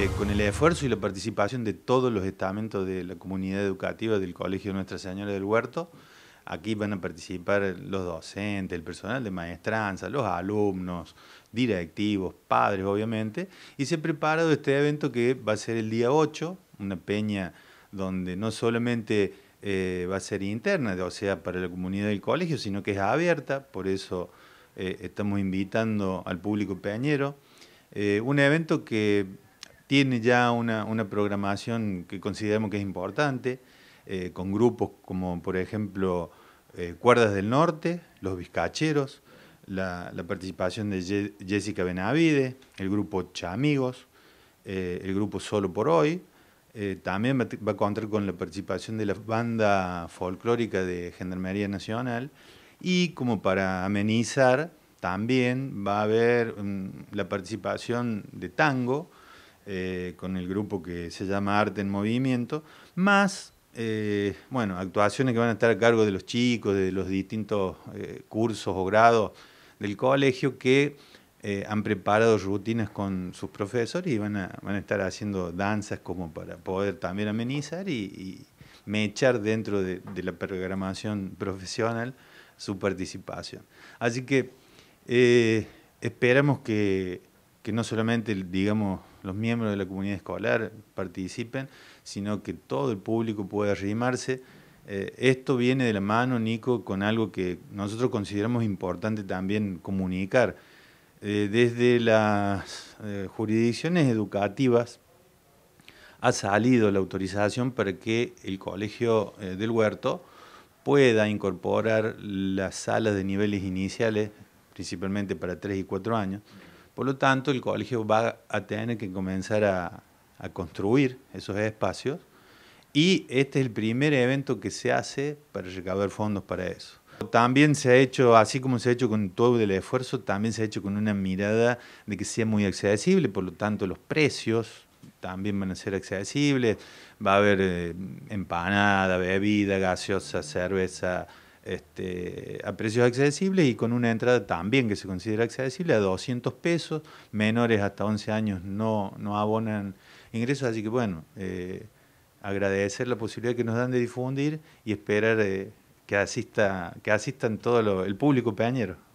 Eh, con el esfuerzo y la participación de todos los estamentos de la comunidad educativa del Colegio Nuestra Señora del Huerto. Aquí van a participar los docentes, el personal de maestranza, los alumnos, directivos, padres, obviamente. Y se ha preparado este evento que va a ser el día 8, una peña donde no solamente eh, va a ser interna, o sea, para la comunidad del colegio, sino que es abierta, por eso eh, estamos invitando al público peñero. un evento que tiene ya una, programación que consideramos que es importante, eh, con grupos como por ejemplo eh, Cuerdas del Norte, Los Vizcacheros, la, participación de Jessica Benavide, el grupo Chamigos, eh, el grupo Solo por Hoy. Eh, también va, a contar con la participación de la banda folclórica de Gendarmería Nacional y como para amenizar también va a haber mm, la participación de tango eh, con el grupo que se llama Arte en Movimiento, más eh, bueno, actuaciones que van a estar a cargo de los chicos, de los distintos eh, cursos o grados del colegio que han preparado rutinas con sus profesores y van a, van a, estar haciendo danzas como para poder también amenizar y, mechar dentro de, de, la programación profesional su participación. Así que esperamos que que no solamente, digamos, los miembros de la comunidad escolar participen, sino que todo el público pueda arrimarse. Eh, esto viene de la mano, Nico, con algo que nosotros consideramos importante también comunicar. Eh, desde las eh, jurisdicciones educativas ha salido la autorización para que el Colegio del Huerto pueda incorporar las salas de niveles iniciales, principalmente para 3 y 4 años, por lo tanto, el colegio va a tener que comenzar a, construir esos espacios y este es el primer evento que se hace para recabar fondos para eso. También se ha hecho, así como se ha hecho con todo el esfuerzo, también se ha hecho con una mirada de que sea muy accesible, por lo tanto los precios también van a ser accesibles, va a haber eh, empanada, bebida, gaseosa, cerveza, este, a precios accesibles y con una entrada también que se considera accesible a 200 pesos. Menores hasta 11 años no, no abonan ingresos, así que bueno, eh, agradecer la posibilidad que nos dan de difundir y esperar eh, que, asista, que asistan todo el público peañero.